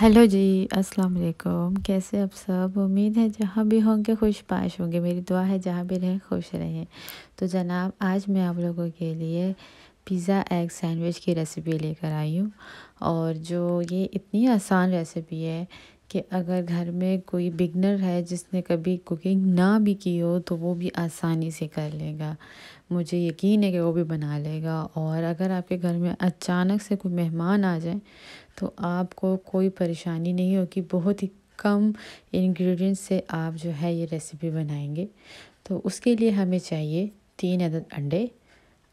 hello जी अस्सलाम वालेकुम कैसे आप सब उम्मीद है जहाँ भी होंगे खुश पाश होंगे मेरी दुआ है जहाँ भी रहें खुश रहें तो जनाब आज मैं आप लोगों के लिए पिज़्ज़ा एग सैंडविच की रेसिपी लेकर आई हूँ और जो ये इतनी आसान रेसिपी है कि अगर घर में कोई बिगनर है जिसने कभी कुकिंग ना भी की हो तो वो भी आसानी से कर लेगा मुझे यकीन है कि वो भी बना लेगा और अगर आपके घर में अचानक से कोई मेहमान आ जाए तो आपको कोई परेशानी नहीं होगी बहुत ही कम इंग्रेडिएंट्स से आप जो है ये रेसिपी बनाएंगे तो उसके लिए हमें चाहिए तीन अदद अंडे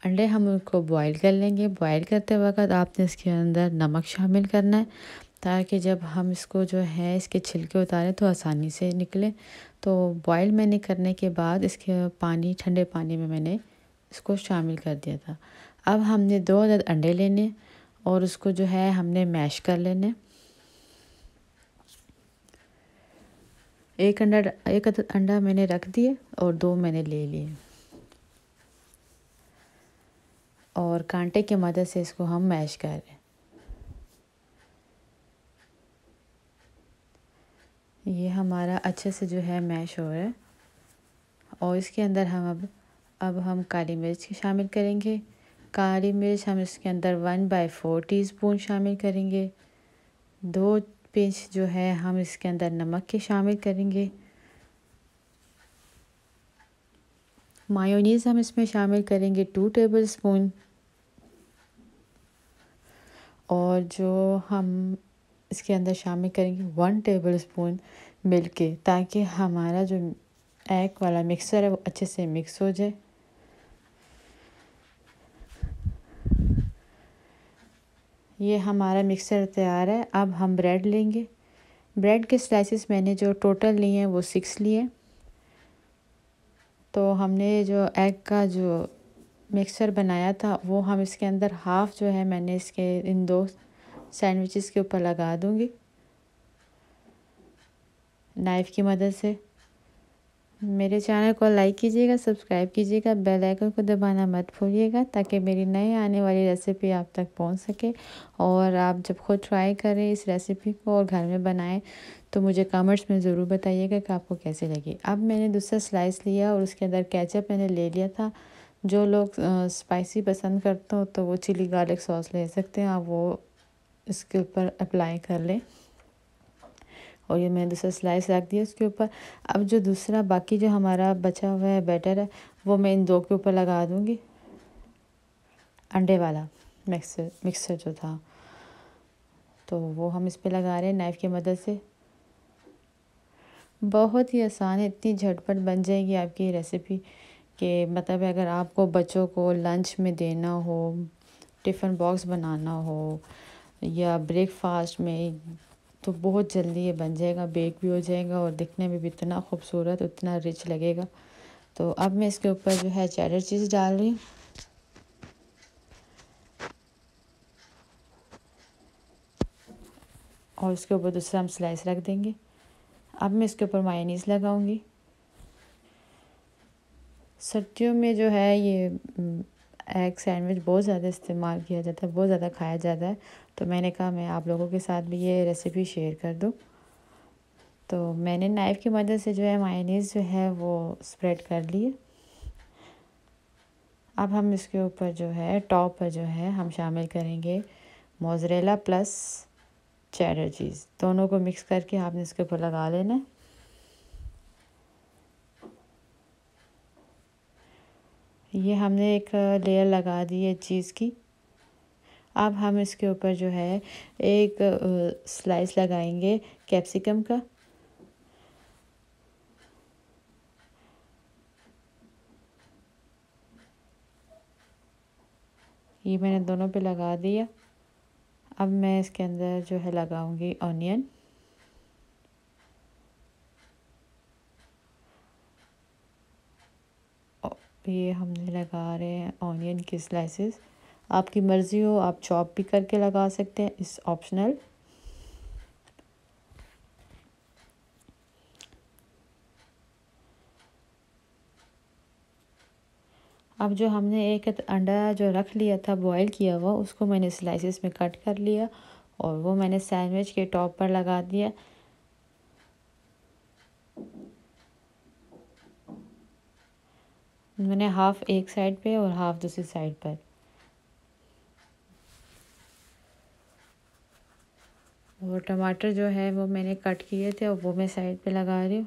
अंडे हम उनको बॉईल कर लेंगे बॉईल करते वक्त आपने इसके अंदर नमक शामिल करना है ताकि जब हम इसको जो है इसके छिलके उतारें तो आसानी से निकले तो बॉयल मैंने करने के बाद इसके पानी ठंडे पानी में मैंने इसको शामिल कर दिया था अब हमने दो अदद अंडे लेने और उसको जो है हमने मैश कर लेने एक अंडा एक अदद अंडा मैंने रख दिए और दो मैंने ले लिए और कांटे की मदद से इसको हम मैश कर रहे हैं ये हमारा अच्छे से जो है मैश हो रहा है और इसके अंदर हम अब अब हम काली मिर्च शामिल करेंगे काली मिर्च हम इसके अंदर one by four teaspoon शामिल करेंगे दो पिंच जो है हम इसके अंदर नमक के शामिल करेंगे मायोनीज़ हम इसमें शामिल करेंगे टू टेबल स्पून और जो हम इसके अंदर शामिल करेंगे वन टेबल स्पून मिल्क ताकि हमारा जो एग वाला मिक्सर है वो अच्छे से मिक्स हो जाए ये हमारा मिक्सर तैयार है अब हम ब्रेड लेंगे ब्रेड के स्लाइसेस मैंने जो टोटल लिए हैं वो सिक्स लिए तो हमने जो एग का जो मिक्सर बनाया था वो हम इसके अंदर हाफ़ जो है मैंने इसके इन दो सैंडविचेस के ऊपर लगा दूँगी नाइफ़ की मदद से मेरे चैनल को लाइक कीजिएगा सब्सक्राइब कीजिएगा बेल आइकन को दबाना मत भूलिएगा ताकि मेरी नई आने वाली रेसिपी आप तक पहुंच सके और आप जब खुद ट्राई करें इस रेसिपी को और घर में बनाएं तो मुझे कमेंट्स में ज़रूर बताइएगा कि आपको कैसे लगी अब मैंने दूसरा स्लाइस लिया और उसके अंदर कैचअप मैंने ले लिया था जो लोग स्पाइसी पसंद करते हो तो वो चिली गार्लिक सॉस ले सकते हैं आप वो इसके ऊपर अप्लाई कर लें और ये मैंने दूसरा स्लाइस रख दिया उसके ऊपर अब जो दूसरा बाकी जो हमारा बचा हुआ है बैटर है वो मैं इन दो के ऊपर लगा दूँगी अंडे वाला मिक्सर मिक्सर जो था तो वो हम इस पर लगा रहे हैं नाइफ़ की मदद से बहुत ही आसान है इतनी झटपट बन जाएगी आपकी रेसिपी कि मतलब अगर आपको बच्चों को लंच में देना हो टिफ़िन बॉक्स बनाना हो या ब्रेकफास्ट में तो बहुत जल्दी ये बन जाएगा बेक भी हो जाएगा और दिखने में भी इतना खूबसूरत उतना रिच लगेगा तो अब मैं इसके ऊपर जो है चैडर चीज़ डाल रही हूँ और उसके ऊपर दूसरा हम स्लाइस रख देंगे अब मैं इसके ऊपर मायनीस लगाऊंगी सर्दियों में जो है ये एग हम्म, सैंडविच बहुत ज़्यादा इस्तेमाल किया जाता है बहुत ज़्यादा खाया जाता है तो मैंने कहा मैं आप लोगों के साथ भी ये रेसिपी शेयर कर दूँ तो मैंने नाइफ़ की मदद से जो है मायनीज़ जो है वो स्प्रेड कर लिए अब हम इसके ऊपर जो है टॉप पर जो है हम शामिल करेंगे मोजरेला प्लस चैडर चीज़ दोनों को मिक्स करके आपने इसके ऊपर लगा लेना ये हमने एक लेयर लगा दी है चीज़ की अब हम इसके ऊपर जो है एक स्लाइस लगाएंगे कैप्सिकम का ये मैंने दोनों पे लगा दिया अब मैं इसके अंदर जो है लगाऊंगी ऑनियन ये हमने लगा रहे हैं ऑनियन की स्लाइसेस आपकी मर्ज़ी हो आप चॉप भी करके लगा सकते हैं इस ऑप्शनल अब जो हमने एक अंडा जो रख लिया था बॉईल किया हुआ उसको मैंने स्लाइसिस में कट कर लिया और वो मैंने सैंडविच के टॉप पर लगा दिया मैंने हाफ़ एक साइड पे और हाफ़ दूसरी साइड पर टमाटर जो है वो मैंने कट किए थे और वो मैं साइड पे लगा रही हूँ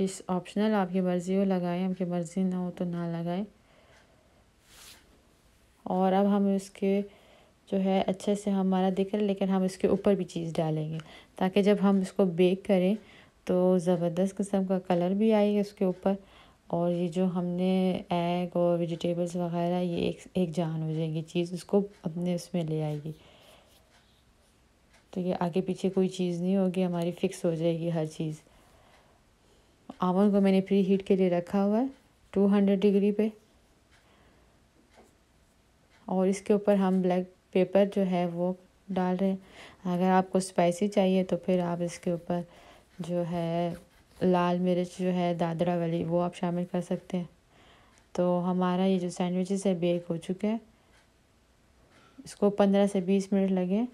इस ऑप्शनल आपकी मर्ज़ी हो लगाएं आपकी मर्ज़ी ना हो तो ना लगाएं और अब हम इसके जो है अच्छे से हमारा दिख रहा लेकिन हम इसके ऊपर भी चीज़ डालेंगे ताकि जब हम इसको बेक करें तो ज़बरदस्त किस्म का कलर भी आएगा इसके ऊपर और ये जो हमने एग और वेजिटेबल्स वगैरह ये एक एक जान हो जाएगी चीज़ उसको अपने उसमें ले आएगी तो ये आगे पीछे कोई चीज़ नहीं होगी हमारी फ़िक्स हो जाएगी हर चीज़ आवन को मैंने प्री हीट के लिए रखा हुआ है टू हंड्रेड डिग्री पे और इसके ऊपर हम ब्लैक पेपर जो है वो डाल रहे हैं अगर आपको स्पाइसी चाहिए तो फिर आप इसके ऊपर जो है लाल मिर्च जो है दादरा वाली वो आप शामिल कर सकते हैं तो हमारा ये जो सैंडविचेस है बेक हो चुके हैं इसको पंद्रह से बीस मिनट लगे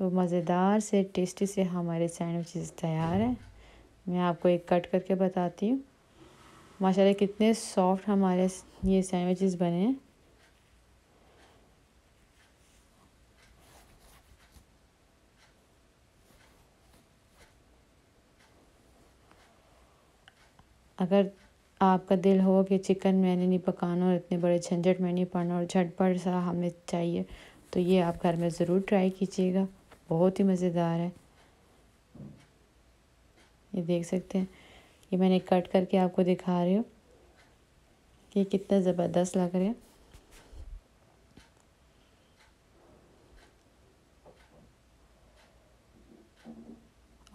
तो मज़ेदार से टेस्टी से हमारे सैंडविचेस तैयार हैं मैं आपको एक कट करके बताती हूँ माशाल्लाह कितने सॉफ्ट हमारे ये सैंडविचेस बने हैं अगर आपका दिल हो कि चिकन मैंने नहीं पकाना और इतने बड़े झंझट में नहीं पड़ना और झटपट सा हमें चाहिए तो ये आप घर में ज़रूर ट्राई कीजिएगा बहुत ही मज़ेदार है ये देख सकते हैं ये मैंने कट करके आपको दिखा रही हूँ कि कितना ज़बरदस्त लग रहा है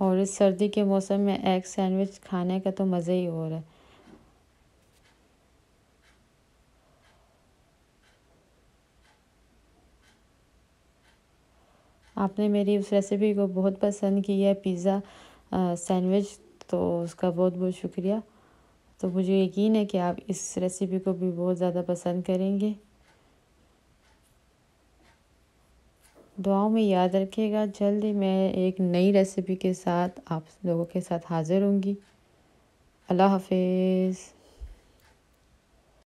और इस सर्दी के मौसम में एग सैंडविच खाने का तो मज़ा ही हो रहा है आपने मेरी उस रेसिपी को बहुत पसंद की है पिज़्ज़ा सैंडविच तो उसका बहुत बहुत शुक्रिया तो मुझे यकीन है कि आप इस रेसिपी को भी बहुत ज़्यादा पसंद करेंगे दुआओं में याद रखिएगा जल्द ही मैं एक नई रेसिपी के साथ आप लोगों के साथ हाज़िर होंगी अल्लाह हाफिज़